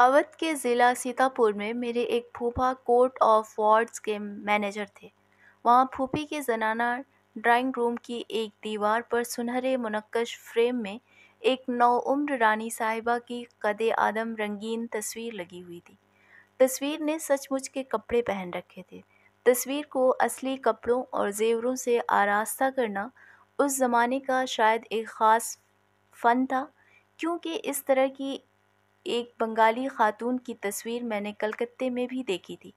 अवध के ज़िला सीतापुर में मेरे एक फूफा कोर्ट ऑफ वार्ड्स के मैनेजर थे वहाँ फूफी के जनाना ड्राइंग रूम की एक दीवार पर सुनहरे मुनक्कश फ्रेम में एक नौउम्र रानी साहिबा की कद आदम रंगीन तस्वीर लगी हुई थी तस्वीर ने सचमुच के कपड़े पहन रखे थे तस्वीर को असली कपड़ों और जेवरों से आरास्ता करना उस ज़माने का शायद एक ख़ास फ़न था क्योंकि इस तरह की एक बंगाली खातून की तस्वीर मैंने कलकत्ते में भी देखी थी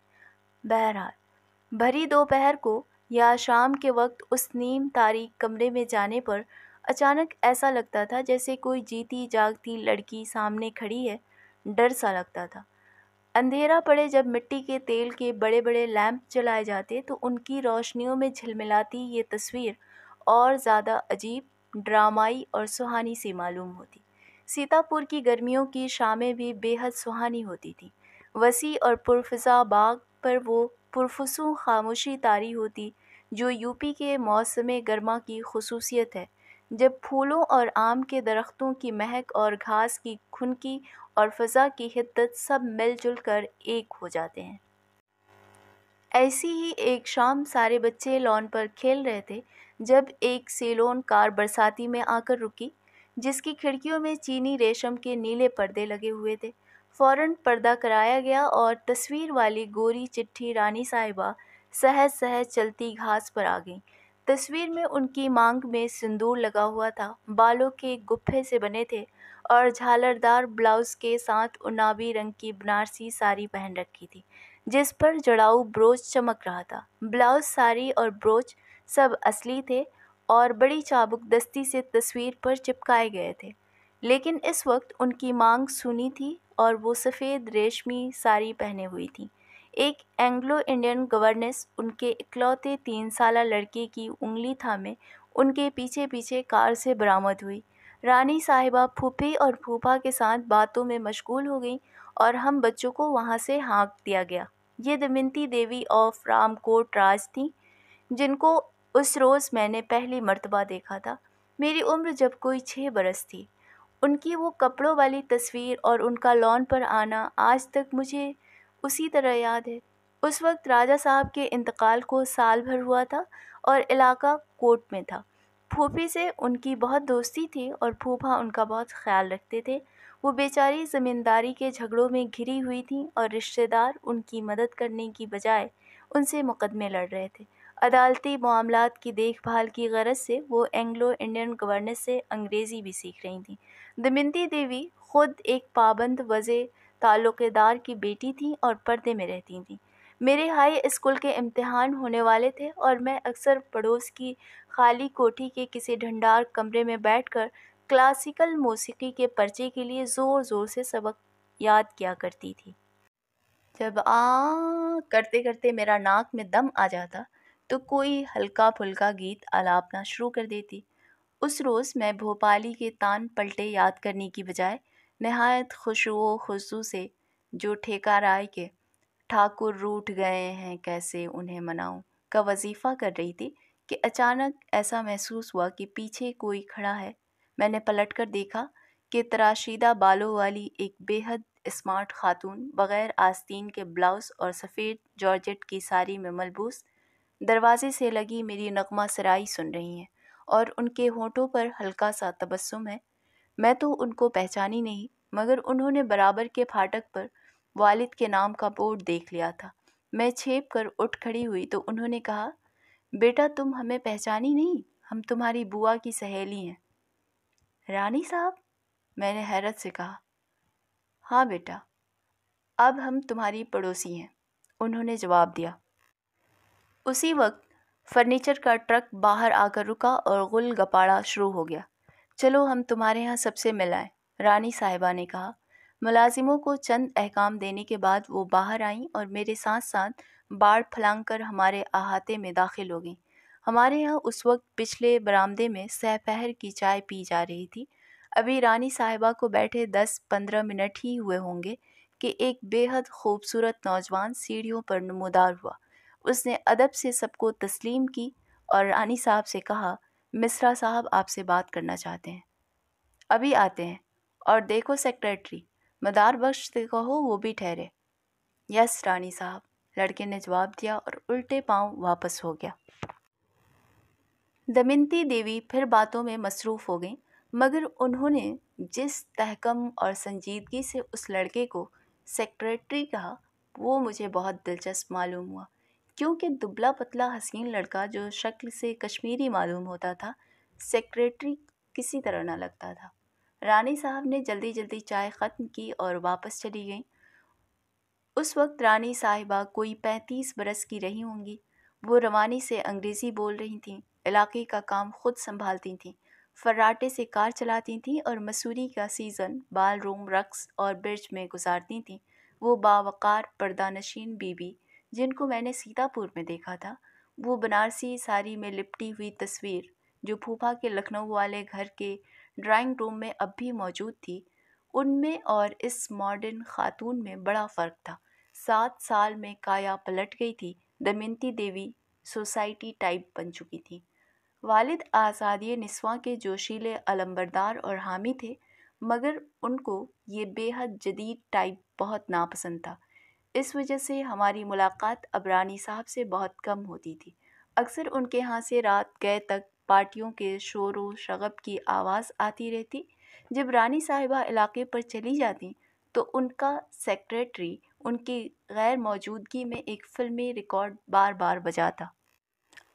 बहरहाल भरी दोपहर को या शाम के वक्त उस नीम तारीख कमरे में जाने पर अचानक ऐसा लगता था जैसे कोई जीती जागती लड़की सामने खड़ी है डर सा लगता था अंधेरा पड़े जब मिट्टी के तेल के बड़े बड़े लैंप जलाए जाते तो उनकी रोशनियों में झिलमिलाती ये तस्वीर और ज़्यादा अजीब ड्रामाई और सुहानी सी मालूम होती सीतापुर की गर्मियों की शामें भी बेहद सुहानी होती थी वसी और पुरफा बाग पर वो पुरफसु खामोशी तारी होती जो यूपी के मौसम गर्मा की खसूसियत है जब फूलों और आम के दरख्तों की महक और घास की खुनकी और फ़ज़ा की हिद्दत सब मिलजुल कर एक हो जाते हैं ऐसी ही एक शाम सारे बच्चे लॉन पर खेल रहे थे जब एक सेलोन कार बरसाती में आकर रुकी जिसकी खिड़कियों में चीनी रेशम के नीले पर्दे लगे हुए थे फौरन पर्दा कराया गया और तस्वीर वाली गोरी चिट्ठी रानी साहिबा सहज सहज चलती घास पर आ गई तस्वीर में उनकी मांग में सिंदूर लगा हुआ था बालों के गुफे से बने थे और झालरदार ब्लाउज के साथ उनाबी रंग की बनारसी साड़ी पहन रखी थी जिस पर जड़ाऊ ब्रोच चमक रहा था ब्लाउज साड़ी और ब्रोच सब असली थे और बड़ी चाबुकदस्ती से तस्वीर पर चिपकाए गए थे लेकिन इस वक्त उनकी मांग सुनी थी और वो सफ़ेद रेशमी साड़ी पहने हुई थी एक एंग्लो इंडियन गवर्नेस उनके इकलौते तीन साल लड़के की उंगली था में उनके पीछे पीछे कार से बरामद हुई रानी साहिबा फूफे और फूफा के साथ बातों में मशगूल हो गई और हम बच्चों को वहाँ से हाँक दिया गया ये दमिंती देवी ऑफ रामकोट राज थी जिनको उस रोज़ मैंने पहली मरतबा देखा था मेरी उम्र जब कोई छः बरस थी उनकी वो कपड़ों वाली तस्वीर और उनका लॉन पर आना आज तक मुझे उसी तरह याद है उस वक्त राजा साहब के इंतकाल को साल भर हुआ था और इलाका कोर्ट में था फूफी से उनकी बहुत दोस्ती थी और फूफा उनका बहुत ख्याल रखते थे वो बेचारी ज़मींदारी के झगड़ों में घिरी हुई थी और रिश्तेदार उनकी मदद करने की बजाय उनसे मुकदमे लड़ रहे थे अदालती मामलों की देखभाल की गरज से वो एंग्लो इंडियन गवर्नेंस से अंग्रेज़ी भी सीख रही थी दमयंती देवी ख़ुद एक पाबंद वज़े ताल्लुक़ेदार की बेटी थी और पर्दे में रहती थी मेरे हाई स्कूल के इम्तहान होने वाले थे और मैं अक्सर पड़ोस की खाली कोठी के किसी ढंडार कमरे में बैठकर क्लासिकल मौसीकी के पर्चे के लिए ज़ोर ज़ोर से सबक याद किया करती थी जब आ करते करते मेरा नाक में दम आ जाता तो कोई हल्का फुल्का गीत आलापना शुरू कर देती उस रोज़ मैं भोपाली के तान पलटे याद करने की बजाय नहायत खुशबो खुशू से जो ठेका राय के ठाकुर रूठ गए हैं कैसे उन्हें मनाऊं का वजीफ़ा कर रही थी कि अचानक ऐसा महसूस हुआ कि पीछे कोई खड़ा है मैंने पलट कर देखा कि तराशीदा बालों वाली एक बेहद स्मार्ट खातून बग़ैर आस्तीन के ब्लाउज़ और सफ़ेद जॉर्जेट की साड़ी में मलबूस दरवाजे से लगी मेरी नगमा सराई सुन रही हैं और उनके होठों पर हल्का सा तबस्सुम है मैं तो उनको पहचानी नहीं मगर उन्होंने बराबर के फाटक पर वालिद के नाम का बोर्ड देख लिया था मैं छेप कर उठ खड़ी हुई तो उन्होंने कहा बेटा तुम हमें पहचानी नहीं हम तुम्हारी बुआ की सहेली हैं रानी साहब मैंने हैरत से कहा हाँ बेटा अब हम तुम्हारी पड़ोसी हैं उन्होंने जवाब दिया उसी वक्त फर्नीचर का ट्रक बाहर आकर रुका और गुल गपाड़ा शुरू हो गया चलो हम तुम्हारे यहाँ सबसे मिलाएं रानी साहिबा ने कहा मुलाजिमों को चंद अहकाम देने के बाद वो बाहर आईं और मेरे साथ साथ बाढ़ फलांग कर हमारे अहाते में दाखिल हो गईं हमारे यहाँ उस वक्त पिछले बरामदे में सहपहर की चाय पी जा रही थी अभी रानी साहिबा को बैठे दस पंद्रह मिनट ही हुए होंगे कि एक बेहद खूबसूरत नौजवान सीढ़ियों पर नमोदार हुआ उसने अदब से सबको तस्लीम की और रानी साहब से कहा मिसरा साहब आपसे बात करना चाहते हैं अभी आते हैं और देखो सेक्रेटरी मदार बख्श से कहो वो भी ठहरे यस रानी साहब लड़के ने जवाब दिया और उल्टे पांव वापस हो गया दमिंती देवी फिर बातों में मसरूफ़ हो गई मगर उन्होंने जिस तहकम और संजीदगी से उस लड़के को सेक्रेटरी कहा वो मुझे बहुत दिलचस्प मालूम हुआ क्योंकि दुबला पतला हसीन लड़का जो शक्ल से कश्मीरी मालूम होता था सेक्रेटरी किसी तरह ना लगता था रानी साहब ने जल्दी जल्दी चाय ख़त्म की और वापस चली गई उस वक्त रानी साहिबा कोई पैंतीस बरस की रही होंगी वो रवानी से अंग्रेज़ी बोल रही थीं इलाके का काम खुद संभालती थीं फर्राटे से कार चलाती थीं और मसूरी का सीज़न बाल रूम रक्स और ब्रिज में गुजारती थीं वो बावकार पर्दानशीन बीबी जिनको मैंने सीतापुर में देखा था वो बनारसी साड़ी में लिपटी हुई तस्वीर जो फूफा के लखनऊ वाले घर के ड्राइंग रूम में अब भी मौजूद थी उनमें और इस मॉडर्न खातून में बड़ा फ़र्क था सात साल में काया पलट गई थी दमयंती देवी सोसाइटी टाइप बन चुकी थी वालिद आज़ादी निस्वा के जोशीले अलम्बरदार और हामी थे मगर उनको ये बेहद जदीद टाइप बहुत नापसंद था इस वजह से हमारी मुलाकात अबरानी साहब से बहुत कम होती थी अक्सर उनके यहाँ से रात गए तक पार्टियों के शोर व शगब की आवाज़ आती रहती जब रानी साहिबा इलाके पर चली जाती तो उनका सेक्रेटरी उनकी गैर मौजूदगी में एक फिल्मी रिकॉर्ड बार बार बजाता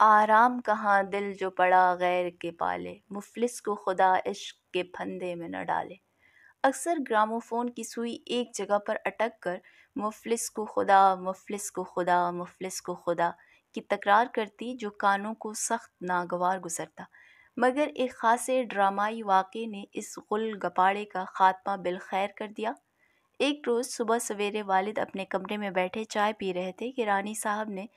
आराम कहाँ दिल जो पड़ा गैर के पाले मुफलिस को खुदा इश्क के फंदे में न डाले अक्सर ग्रामोफोन की सुई एक जगह पर अटक कर मुफलिस को खुदा मुफलिस को खुदा मुफलिस को खुदा की तकरार करती जो कानों को सख्त नागवार गुजरता मगर एक ख़ास ड्रामाई वाक़े ने इस गुल गपाड़े का ख़ात्मा बिलखैर कर दिया एक रोज़ सुबह सवेरे वालिद अपने कमरे में बैठे चाय पी रहे थे कि रानी साहब ने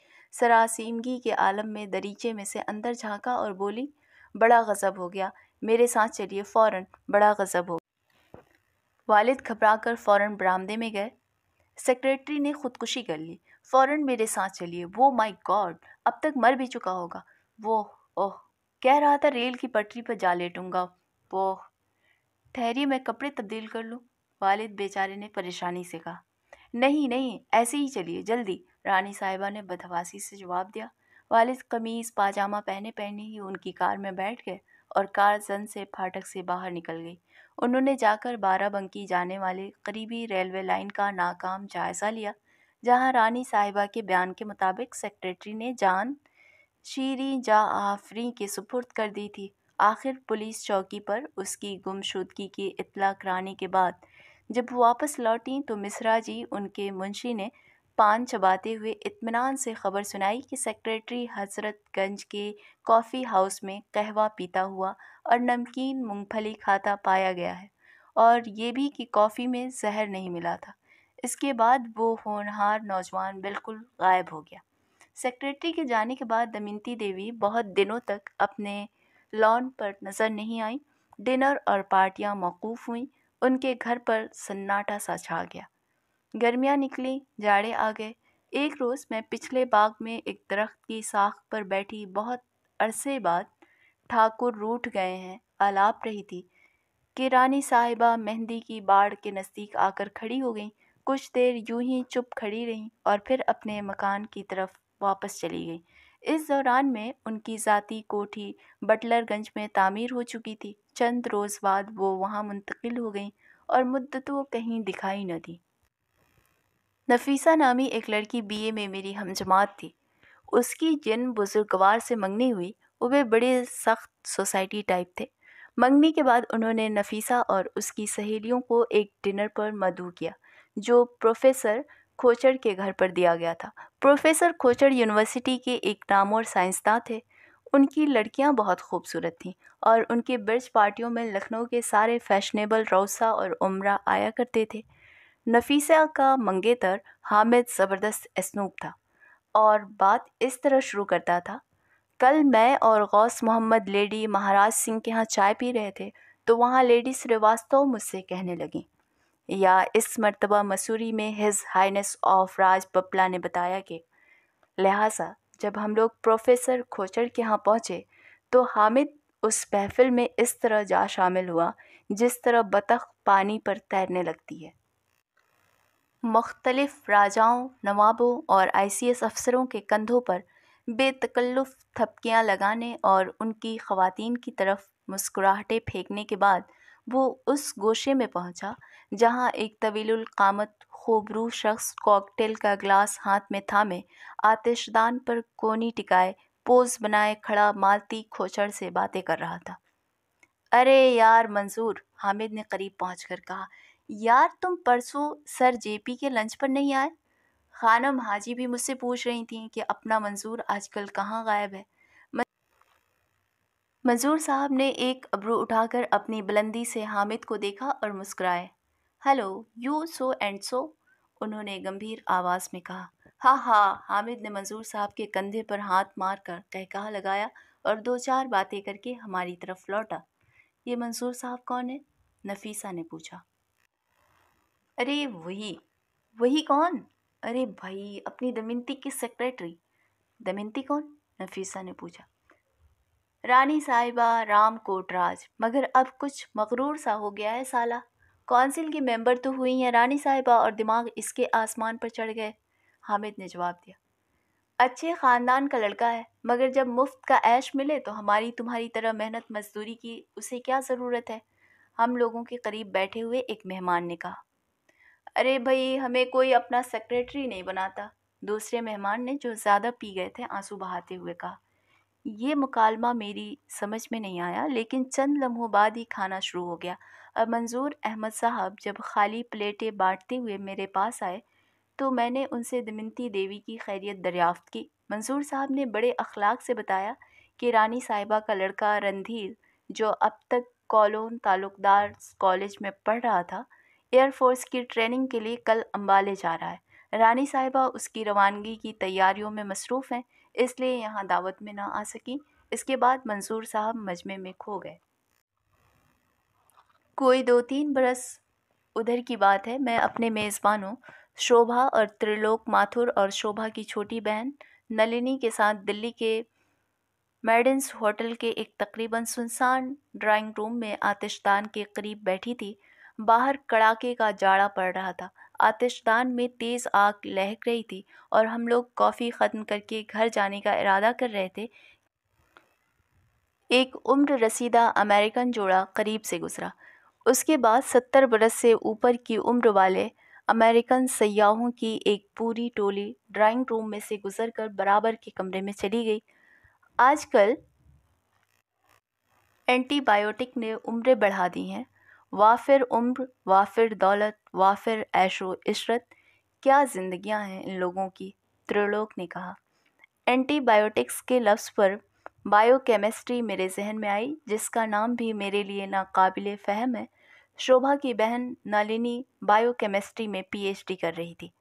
सरासीमगी के आलम में दरीचे में से अंदर झांका और बोली बड़ा गज़ब हो गया मेरे साथ चलिए फ़ौरन बड़ा गज़ब हो वालिद घबरा कर फ़ौरन बरामदे में गए सेक्रेटरी ने खुदकुशी कर ली फ़ौरन मेरे साथ चलिए वो माय गॉड अब तक मर भी चुका होगा वो ओह कह रहा था रेल की पटरी पर जा लेटूंगा वो ठहरी मैं कपड़े तब्दील कर लूँ वालिद बेचारे ने परेशानी से कहा नहीं नहीं ऐसे ही चलिए जल्दी रानी साहिबा ने बदहवासी से जवाब दिया वालिद कमीज़ पाजामा पहने पहने ही उनकी कार में बैठ गए और कार जन से फाटक से बाहर निकल गई उन्होंने जाकर बाराबंकी जाने वाले करीबी रेलवे लाइन का नाकाम जायजा लिया जहां रानी साहिबा के बयान के मुताबिक सेक्रेटरी ने जान शीरी जा आफरी के सुपुर्द कर दी थी आखिर पुलिस चौकी पर उसकी गुमशुदगी की इतला कराने के बाद जब वापस लौटी तो मिश्रा जी उनके मुंशी ने पान चबाते हुए इत्मीनान से खबर सुनाई कि सेक्रेटरी गंज के कॉफ़ी हाउस में कहवा पीता हुआ और नमकीन मूंगफली खाता पाया गया है और ये भी कि कॉफ़ी में जहर नहीं मिला था इसके बाद वो होनहार नौजवान बिल्कुल गायब हो गया सेक्रेटरी के जाने के बाद दमिंती देवी बहुत दिनों तक अपने लॉन पर नज़र नहीं आई डिनर और पार्टियां मौकूफ़ हुईं उनके घर पर सन्नाटा सा छा गया गर्मियाँ निकली जाड़े आ गए एक रोज़ मैं पिछले बाग में एक दरख्त की साख पर बैठी बहुत अरसे बाद ठाकुर रूठ गए हैं आलाप रही थी कि रानी साहिबा मेहंदी की बाड़ के नज़दीक आकर खड़ी हो गई कुछ देर यूं ही चुप खड़ी रहीं और फिर अपने मकान की तरफ वापस चली गई इस दौरान में उनकी ज़ाती कोठी बटलरगंज में तामीर हो चुकी थी चंद रोज़ बाद वो वहाँ मुंतकिल हो गई और मुद्दतों कहीं दिखाई न दी नफीसा नामी एक लड़की बीए में मेरी हमजमात थी उसकी जिन बुज़ुर्गवार से मंगनी हुई वे बड़े सख्त सोसाइटी टाइप थे मंगनी के बाद उन्होंने नफीसा और उसकी सहेलियों को एक डिनर पर मदू किया जो प्रोफेसर खोचर के घर पर दिया गया था प्रोफेसर खोचर यूनिवर्सिटी के एक और साइंसदां थे उनकी लड़कियां बहुत खूबसूरत थीं और उनके ब्रिज पार्टियों में लखनऊ के सारे फैशनेबल रौसा और उम्र आया करते थे नफीसा का मंगेतर हामिद ज़बरदस्त स्नूप था और बात इस तरह शुरू करता था कल मैं और गौस मोहम्मद लेडी महाराज सिंह के यहाँ चाय पी रहे थे तो वहाँ लेडी श्रीवास्तव मुझसे कहने लगी या इस मरतबा मसूरी में his highness of Rajpipla ने बताया कि लिहाजा जब हम लोग प्रोफेसर खोचर के यहाँ पहुँचे तो हामिद उस महफिल में इस तरह जा शामिल हुआ जिस तरह बतख पानी पर तैरने लगती है मख्तलफ़ राजाओं नवाबों और आई सी एस अफ़सरों के कंधों पर बेतकल्लुफ़ थपकियाँ लगाने और उनकी ख़वातीन की तरफ मुस्कुराहटें फेंकने के बाद वो उस गोशे में पहुँचा जहाँ एक तवीलुलक़ामत खूबरू शख्स कॉकटेल का ग्लास हाथ में थामे आतिशदान पर कोनी टिकाए पोज बनाए खड़ा मालती खोचड़ से बातें कर रहा था अरे यार मंजूर हामिद ने करीब पहुँच कर कहा यार तुम परसों सर जेपी के लंच पर नहीं आए खानम हाजी भी मुझसे पूछ रही थी कि अपना मंजूर आजकल कहाँ गायब है मंजूर साहब ने एक अबरू उठाकर अपनी बुलंदी से हामिद को देखा और मुस्कुराए hello you so and so उन्होंने गंभीर आवाज़ में कहा हाँ हाँ हामिद ने मंजूर साहब के कंधे पर हाथ मार कर कहकहा लगाया और दो चार बातें करके हमारी तरफ लौटा ये मंजूर साहब कौन है नफीसा ने पूछा अरे वही वही कौन अरे भाई अपनी दमिंती की सेक्रेटरी दमिंती कौन नफीसा ने पूछा रानी साहिबा राम कोटराज मगर अब कुछ मकरूर सा हो गया है साला कौंसिल की मेंबर तो हुई हैं रानी साहिबा और दिमाग इसके आसमान पर चढ़ गए हामिद ने जवाब दिया अच्छे ख़ानदान का लड़का है मगर जब मुफ्त का ऐश मिले तो हमारी तुम्हारी तरह मेहनत मजदूरी की उसे क्या ज़रूरत है हम लोगों के करीब बैठे हुए एक मेहमान ने कहा अरे भाई हमें कोई अपना सेक्रेटरी नहीं बनाता दूसरे मेहमान ने जो ज़्यादा पी गए थे आंसू बहाते हुए कहा ये मुकालमा मेरी समझ में नहीं आया लेकिन चंद लम्हों बाद ही खाना शुरू हो गया और मंजूर अहमद साहब जब खाली प्लेटें बांटते हुए मेरे पास आए तो मैंने उनसे दमिनती देवी की खैरियत दरियाफ्त की मंजूर साहब ने बड़े अखलाक से बताया कि रानी साहिबा का लड़का रणधीर जो अब तक कॉलोन ताल्लुकदार कॉलेज में पढ़ रहा था एयरफोर्स की ट्रेनिंग के लिए कल अम्बाले जा रहा है रानी साहिबा उसकी रवानगी की तैयारियों में मसरूफ़ हैं इसलिए यहाँ दावत में ना आ सकी इसके बाद मंसूर साहब मजमे में खो गए कोई दो तीन बरस उधर की बात है मैं अपने मेज़बानों शोभा और त्रिलोक माथुर और शोभा की छोटी बहन नलिनी के साथ दिल्ली के मैडन्स होटल के एक तकरीबन सुनसान ड्राइंग रूम में आतिशदान के करीब बैठी थी बाहर कड़ाके का जाड़ा पड़ रहा था आतिशदान में तेज़ आग लहक रही थी और हम लोग कॉफ़ी ख़त्म करके घर जाने का इरादा कर रहे थे एक उम्र रसीदा अमेरिकन जोड़ा करीब से गुज़रा उसके बाद सत्तर बरस से ऊपर की उम्र वाले अमेरिकन सयाहों की एक पूरी टोली ड्राइंग रूम में से गुजरकर बराबर के कमरे में चली गई आजकल एंटीबायोटिक ने उम्रें बढ़ा दी हैं वाफिर उम्र वाफिर दौलत वा फिर ऐशो इशरत क्या ज़िंदगियां हैं इन लोगों की त्रिलोक ने कहा एंटीबायोटिक्स के लफ्ज़ पर बायोकेमिस्ट्री मेरे जहन में आई जिसका नाम भी मेरे लिए नाकबिल फ़हम है शोभा की बहन नालिनी बायोकेमिस्ट्री में पीएचडी कर रही थी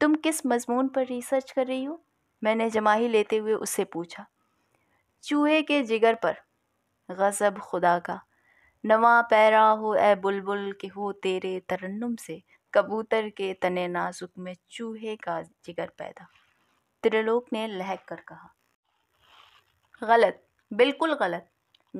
तुम किस मजमून पर रिसर्च कर रही हो मैंने जमाही लेते हुए उससे पूछा चूहे के जिगर पर गज़ब खुदा का नवा पैरा हो ए बुलबुल के हो तेरे तरन्नुम से कबूतर के तने नाजुक में चूहे का जिगर पैदा त्रिलोक ने लहक कर कहा गलत बिल्कुल गलत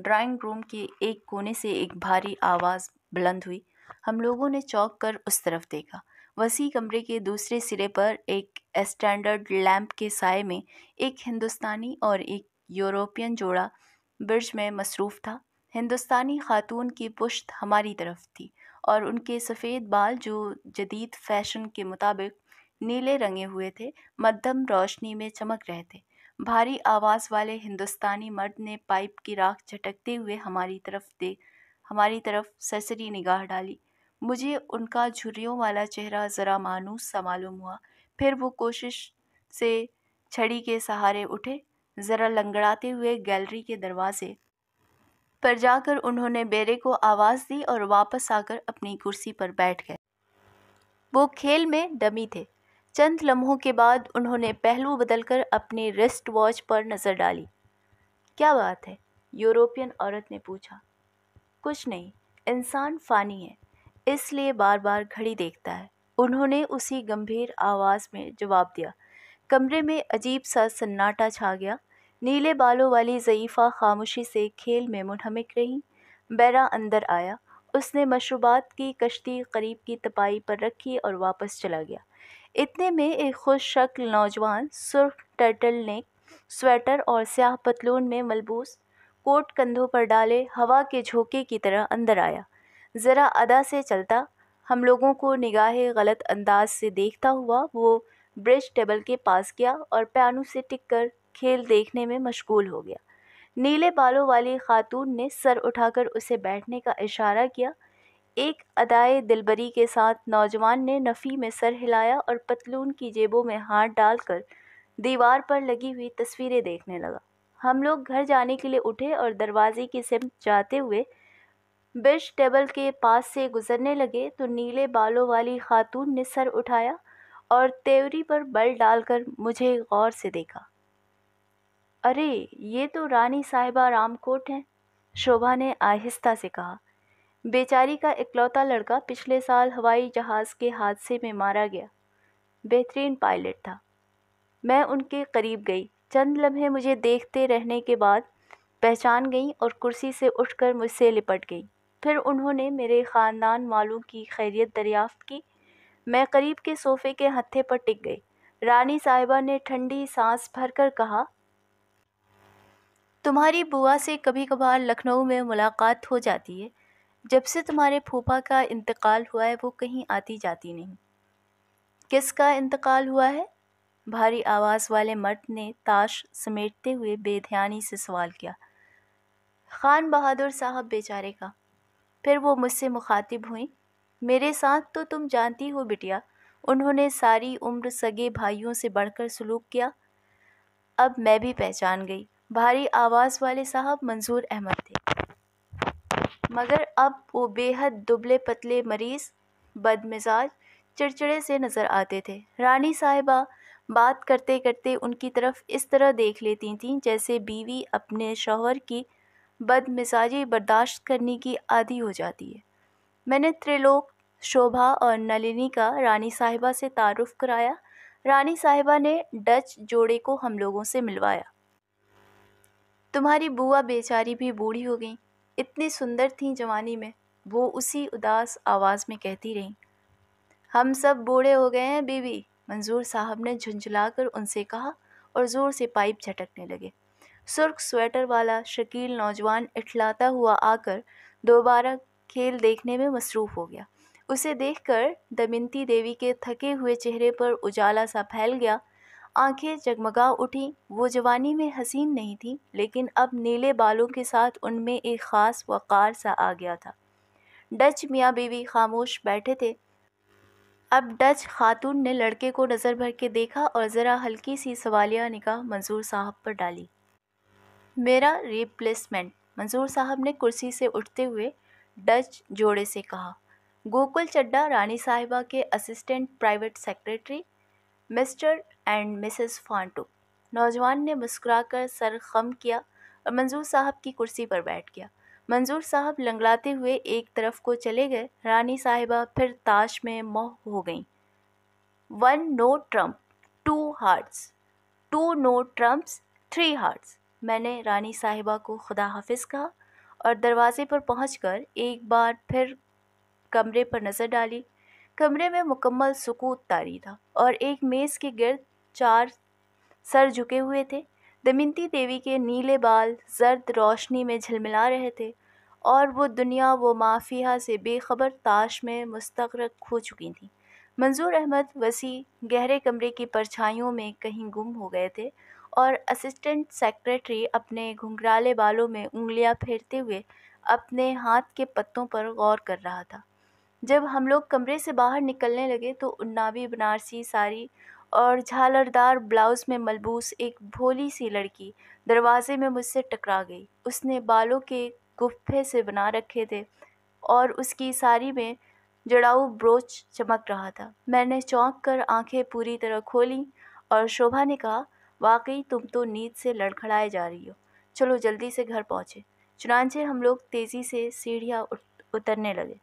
ड्राइंग रूम के एक कोने से एक भारी आवाज़ बुलंद हुई हम लोगों ने चौंक कर उस तरफ देखा वसी कमरे के दूसरे सिरे पर एक स्टैंडर्ड लैंप के साय में एक हिंदुस्तानी और एक यूरोपियन जोड़ा ब्रिज में मसरूफ़ था हिंदुस्तानी ख़ातून की पुश्त हमारी तरफ थी और उनके सफ़ेद बाल जो जदीद फैशन के मुताबिक नीले रंगे हुए थे मध्यम रोशनी में चमक रहे थे भारी आवाज़ वाले हिंदुस्तानी मर्द ने पाइप की राख झटकते हुए हमारी तरफ दे हमारी तरफ सरसरी निगाह डाली मुझे उनका झुर्रियों वाला चेहरा ज़रा मानूस सा मालूम हुआ फिर वो कोशिश से छड़ी के सहारे उठे ज़रा लंगड़ाते हुए गैलरी के दरवाज़े पर जाकर उन्होंने बेरे को आवाज़ दी और वापस आकर अपनी कुर्सी पर बैठ गए वो खेल में डमी थे चंद लम्हों के बाद उन्होंने पहलू बदलकर अपनी रिस्ट वॉच पर नज़र डाली क्या बात है यूरोपियन औरत ने पूछा कुछ नहीं इंसान फ़ानी है इसलिए बार बार घड़ी देखता है उन्होंने उसी गंभीर आवाज़ में जवाब दिया कमरे में अजीब सा सन्नाटा छा गया नीले बालों वाली ज़यीफ़ा खामोशी से खेल में मुनहमिक रही बैरा अंदर आया उसने मशरूबात की कश्ती करीब की तपाई पर रखी और वापस चला गया इतने में एक खुश शक्ल नौजवान सुर्ख टर्टल ने स्वेटर और स्याह पतलून में मलबूस कोट कंधों पर डाले हवा के झोंके की तरह अंदर आया ज़रा अदा से चलता हम लोगों को निगाहें गलत अंदाज से देखता हुआ वो ब्रिज टेबल के पास गया और पैनू से टिक कर खेल देखने में मशगूल हो गया नीले बालों वाली खातून ने सर उठाकर उसे बैठने का इशारा किया एक अदाए दिलबरी के साथ नौजवान ने नफ़ी में सर हिलाया और पतलून की जेबों में हाथ डालकर दीवार पर लगी हुई तस्वीरें देखने लगा हम लोग घर जाने के लिए उठे और दरवाजे की सिम जाते हुए बिश टेबल के पास से गुजरने लगे तो नीले बालों वाली खातून ने सर उठाया और तेवरी पर बल डालकर मुझे गौर से देखा अरे ये तो रानी साहिबा रामकोट हैं शोभा ने आहिस्ता से कहा बेचारी का इकलौता लड़का पिछले साल हवाई जहाज़ के हादसे में मारा गया बेहतरीन पायलट था मैं उनके करीब गई चंद लम्हे मुझे देखते रहने के बाद पहचान गई और कुर्सी से उठकर मुझसे लिपट गई फिर उन्होंने मेरे ख़ानदान वालों की खैरियत दरियाफ्त की मैं करीब के सोफ़े के हत्थे पर टिक गई रानी साहिबा ने ठंडी सांस भरकर कहा तुम्हारी बुआ से कभी कभार लखनऊ में मुलाकात हो जाती है जब से तुम्हारे फूफा का इंतकाल हुआ है वो कहीं आती जाती नहीं किसका इंतकाल हुआ है भारी आवाज़ वाले मर्द ने ताश समेटते हुए बेध्यानी से सवाल किया खान बहादुर साहब बेचारे का फिर वो मुझसे मुखातिब हुई मेरे साथ तो तुम जानती हो बिटिया उन्होंने सारी उम्र सगे भाइयों से बढ़कर सलूक किया अब मैं भी पहचान गई भारी आवाज़ वाले साहब मंजूर अहमद थे मगर अब वो बेहद दुबले पतले मरीज़ बदमिजाज चिड़चिड़े से नज़र आते थे रानी साहिबा बात करते करते उनकी तरफ इस तरह देख लेती थीं जैसे बीवी अपने शोहर की बदमिजाजी बर्दाश्त करने की आदि हो जाती है मैंने त्रिलोक शोभा और नलिनी का रानी साहिबा से तारुफ कराया रानी साहिबा ने डच जोड़े को हम लोगों से मिलवाया तुम्हारी बुआ बेचारी भी बूढ़ी हो गई इतनी सुंदर थी जवानी में वो उसी उदास आवाज़ में कहती रहीं हम सब बूढ़े हो गए हैं बीवी मंजूर साहब ने झुंझुलाकर उनसे कहा और ज़ोर से पाइप झटकने लगे सुर्ख स्वेटर वाला शकील नौजवान इठलाता हुआ आकर दोबारा खेल देखने में मसरूफ़ हो गया उसे देखकर दमिंती देवी के थके हुए चेहरे पर उजाला सा फैल गया आंखें जगमगा उठी वो जवानी में हसीन नहीं थी लेकिन अब नीले बालों के साथ उनमें एक ख़ास वक़ार सा आ गया था डच मियाँ बीवी खामोश बैठे थे अब डच खातून ने लड़के को नज़र भर के देखा और ज़रा हल्की सी सवालिया निकाह मंजूर साहब पर डाली मेरा रिप्लेसमेंट मंजूर साहब ने कुर्सी से उठते हुए डच जोड़े से कहा गोकुल चड्डा रानी साहिबा के assistant private secretary Mr and Mrs Fanto नौजवान ने मुस्कुराकर सर खम किया और मंजूर साहब की कुर्सी पर बैठ गया मंजूर साहब लंगड़ाते हुए एक तरफ को चले गए रानी साहिबा फिर ताश में मोह हो गईं one no trump two hearts two no trumps three hearts मैंने रानी साहिबा को खुदा हाफिज कहा और दरवाज़े पर कर एक बार फिर कमरे पर नज़र डाली कमरे में मुकम्मल सुकूत तारी था और एक मेज़ के गिरद चार सर झुके हुए थे दमिंती देवी के नीले बाल जर्द रोशनी में झिलमिला रहे थे और वो दुनिया वो माफिया से बेखबर ताश में मुस्तरक हो चुकी थी मंजूर अहमद वसी गहरे कमरे की परछाइयों में कहीं गुम हो गए थे और असिस्टेंट सेक्रेटरी अपने घुंघराले बालों में उंगलियां फेरते हुए अपने हाथ के पत्तों पर गौर कर रहा था जब हम लोग कमरे से बाहर निकलने लगे तो उन्नावी बनारसी साड़ी और झालरदार ब्लाउज में मलबूस एक भोली सी लड़की दरवाजे में मुझसे टकरा गई उसने बालों के गुफ्फे से बना रखे थे और उसकी साड़ी में जड़ाऊ ब्रोच चमक रहा था मैंने चौंक कर आंखें पूरी तरह खोली और शोभा ने कहा वाकई तुम तो नींद से लड़खड़ाए जा रही हो चलो जल्दी से घर पहुँचे चुनाचे हम लोग तेज़ी से सीढ़ियाँ उतरने लगे